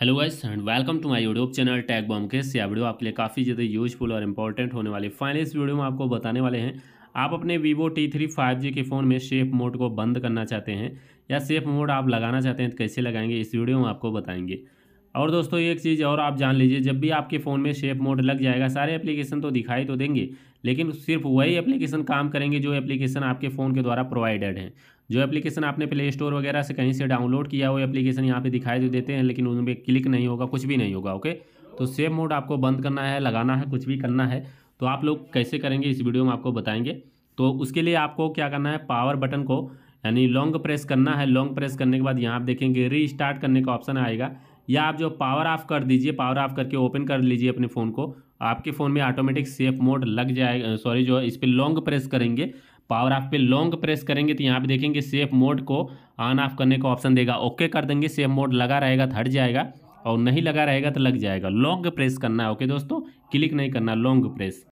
hello guys and welcome to my YouTube channel टैग बॉम के से वीडियो आपके लिए काफ़ी ज़्यादा यूजफुल और इंपॉर्टेंट होने वाली फाइनली इस वीडियो में आपको बताने वाले हैं आप अपने vivo T three five G के फ़ोन में सेफ मोड को बंद करना चाहते हैं या सेफ मोड आप लगाना चाहते हैं तो कैसे लगाएंगे इस वीडियो में आपको बताएंगे और दोस्तों एक चीज़ और आप जान लीजिए जब भी आपके फ़ोन में सेफ मोड लग जाएगा सारे एप्लीकेशन तो दिखाई तो देंगे लेकिन सिर्फ वही एप्लीकेशन काम करेंगे जो एप्लीकेशन आपके फ़ोन के द्वारा प्रोवाइडेड हैं जो एप्लीकेशन आपने प्ले स्टोर वगैरह से कहीं से डाउनलोड किया वो एप्लीकेशन यहाँ पे दिखाई दे देते हैं लेकिन उनमें क्लिक नहीं होगा कुछ भी नहीं होगा ओके तो सेव मोड आपको बंद करना है लगाना है कुछ भी करना है तो आप लोग कैसे करेंगे इस वीडियो में आपको बताएंगे तो उसके लिए आपको क्या करना है पावर बटन को यानी लॉन्ग प्रेस करना है लॉन्ग प्रेस करने के बाद यहाँ आप देखेंगे री स्टार्ट करने का ऑप्शन आएगा या आप जो पावर ऑफ कर दीजिए पावर ऑफ करके ओपन कर लीजिए अपने फ़ोन को आपके फ़ोन में ऑटोमेटिक सेफ मोड लग जाएगा सॉरी जो इस पर लॉन्ग प्रेस करेंगे पावर ऑफ पे लॉन्ग प्रेस करेंगे तो यहाँ पे देखेंगे सेफ मोड को ऑन ऑफ करने का ऑप्शन देगा ओके कर देंगे सेफ मोड लगा रहेगा तो हट जाएगा और नहीं लगा रहेगा तो लग जाएगा लॉन्ग प्रेस करना है ओके दोस्तों क्लिक नहीं करना लॉन्ग प्रेस